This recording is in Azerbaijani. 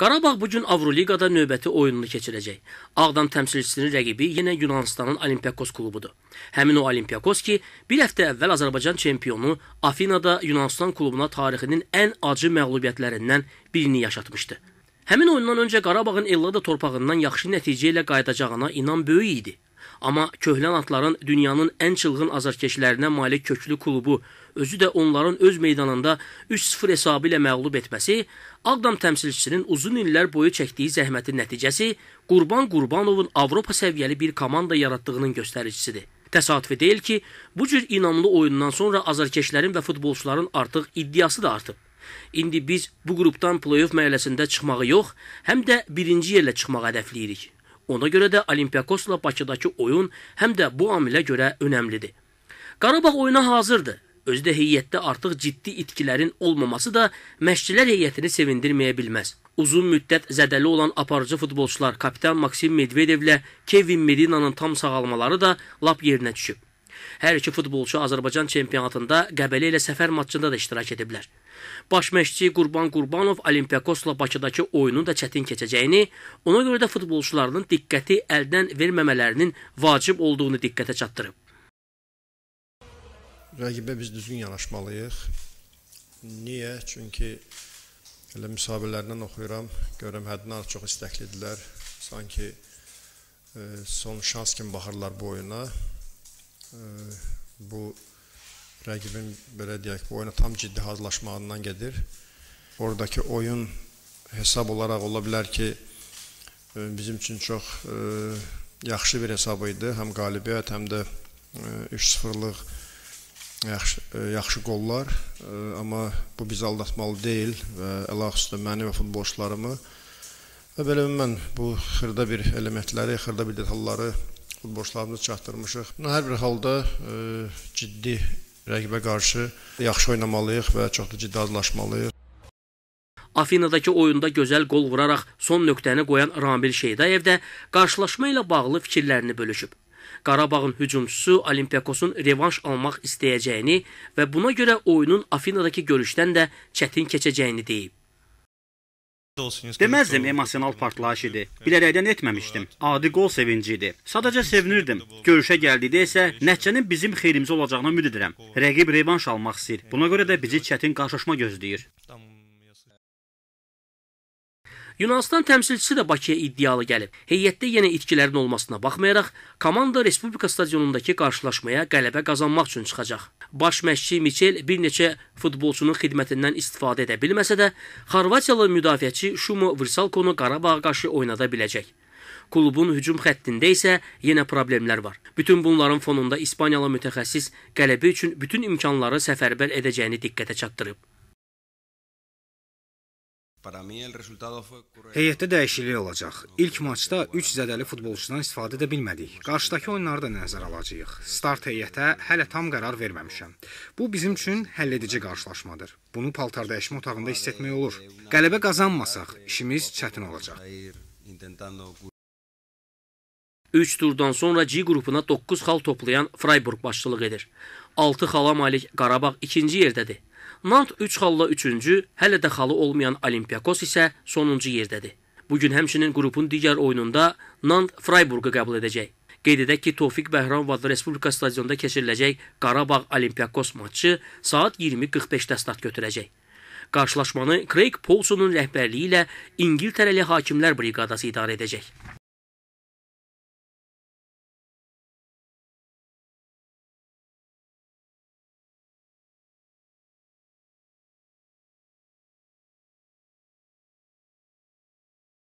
Qarabağ bu gün Avroligada növbəti oyununu keçirəcək. Ağdam təmsilçisinin rəqibi yenə Yunanıstanın Olimpiakos klubudur. Həmin o Olimpiakos ki, bir həftə əvvəl Azərbaycan çempionu Afinada Yunanistan klubuna tarixinin ən acı məğlubiyyətlərindən birini yaşatmışdı. Həmin oyundan öncə Qarabağın Ellada torpağından yaxşı nəticə ilə qayıdacağına inan böyük idi. Amma köhlən atların dünyanın ən çılğın azarkeşlərinə malik köklü klubu, özü də onların öz meydanında 3-0 hesabı ilə məğlub etməsi, Ağdam təmsilçisinin uzun illər boyu çəkdiyi zəhmətin nəticəsi Qurban Qurbanovun Avropa səviyyəli bir komanda yaratdığının göstəricisidir. Təsadüfi deyil ki, bu cür inamlı oyundan sonra azarkeşlərin və futbolçuların artıq iddiası da artıb. İndi biz bu qrupdan play-off mərhələsində çıxmağı yox, həm də birinci yerlə çıxmağı hədəfləyirik. Ona görə də Olimpiakosla Bakıdakı oyun həm də bu amilə görə önəmlidir. Qarabağ oyuna hazırdır. Özdə heyətdə artıq ciddi itkilərin olmaması da məşqçilər heyətini sevindirməyə bilməz. Uzun müddət zədəli olan aparıcı futbolçular kapitan Maksim Medvedevlə Kevin Medinanın tam sağalmaları da lap yerinə düşüb. Hər iki futbolçu Azərbaycan çempionatında Qəbələ ilə səfər matçında da iştirak ediblər. Baş məşqçi Qurban Qurbanov Olimpiakosla Bakıdakı oyunun da çətin keçəcəyini, ona görə də futbolçularının diqqəti əldən verməmələrinin vacib olduğunu diqqətə çatdırıb. Rəqibə biz düzgün yanaşmalıyıq. Niyə? Çünki elə müsahibələrindən oxuyuram, görürəm həddindən çox istəklidirlər. Sanki e, son şans kimi baxırlar bu oyuna bu rəqibin belə deyək, bu oyuna tam ciddi hazırlaşmağından gedir. Oradakı oyun hesab olaraq ola bilər ki, e, bizim üçün çox e, yaxşı bir hesab idi. Həm qalibiyyət, həm də 3-0-lıq e, yaxşı, e, yaxşı qollar. E, amma bu bizi aldatmalı deyil və əlahüsündə məni və futbolçularımı və belə ümumən bu xırda bir elementləri, xırda bir detalları futbolçularımızı çatdırmışıq. Hər bir halda ə, e, ciddi rəqibə qarşı yaxşı oynamalıyıq və çox da ciddi adlaşmalıyıq. Afinadakı oyunda gözəl qol vuraraq son nöqtəni qoyan Ramil Şeydayev də qarşılaşma ilə bağlı fikirlərini bölüşüb. Qarabağın hücumçusu Olimpiakosun revanş almaq istəyəcəyini və buna görə oyunun Afinadakı görüşdən də çətin keçəcəyini deyib. Deməzdim emosional partlayış idi. Bilərəkdən etməmişdim. Adi gol sevinci idi. Sadəcə sevinirdim. Görüşə gəldikdə isə nəticənin bizim xeyrimizə olacağına ümid edirəm. Rəqib revanş almaq istəyir. Buna görə də bizi çətin qarşılaşma gözləyir. Yunanistan təmsilçisi də Bakıya iddialı gəlib. Heyətdə yenə itkilərin olmasına baxmayaraq, komanda Respublika stadionundakı qarşılaşmaya qələbə qazanmaq üçün çıxacaq. Baş məşqçi Michel bir neçə futbolçunun xidmətindən istifadə edə bilməsə də, Xorvatiyalı müdafiəçi Şumo Vrsalkonu Qarabağa qarşı oynada biləcək. Klubun hücum xəttində isə yenə problemlər var. Bütün bunların fonunda İspaniyalı mütəxəssis qələbə üçün bütün imkanları səfərbər edəcəyini diqqətə çatdırıb. Heyətdə dəyişiklik olacaq. İlk maçda 3 zədəli futbolçudan istifadə edə bilmədik. Qarşıdakı oyunları da nəzərə alacağıq. Start heyətə hələ tam qərar verməmişəm. Bu bizim üçün həlledici qarşılaşmadır. Bunu paltar dəyişmə otağında hiss etmək olur. Qələbə qazanmasaq işimiz çətin olacaq. 3 turdan sonra C qrupuna 9 xal toplayan Freiburg başçılıq edir. 6 xala malik Qarabağ ikinci yerdədir. Nant 3 xalla 3-cü, hələ də xalı olmayan Olimpiakos isə sonuncu yerdədir. Bu gün həmçinin qrupun digər oyununda Nant Freiburqu qəbul edəcək. Qeyd edək ki, Tofiq Bəhrəmov adlı Respublika stadionunda keçiriləcək Qarabağ Olimpiakos maçı saat 20:45-də start götürəcək. Qarşılaşmanı Craig Paulsonun rəhbərliyi ilə İngiltərəli hakimlər briqadası idarə edəcək.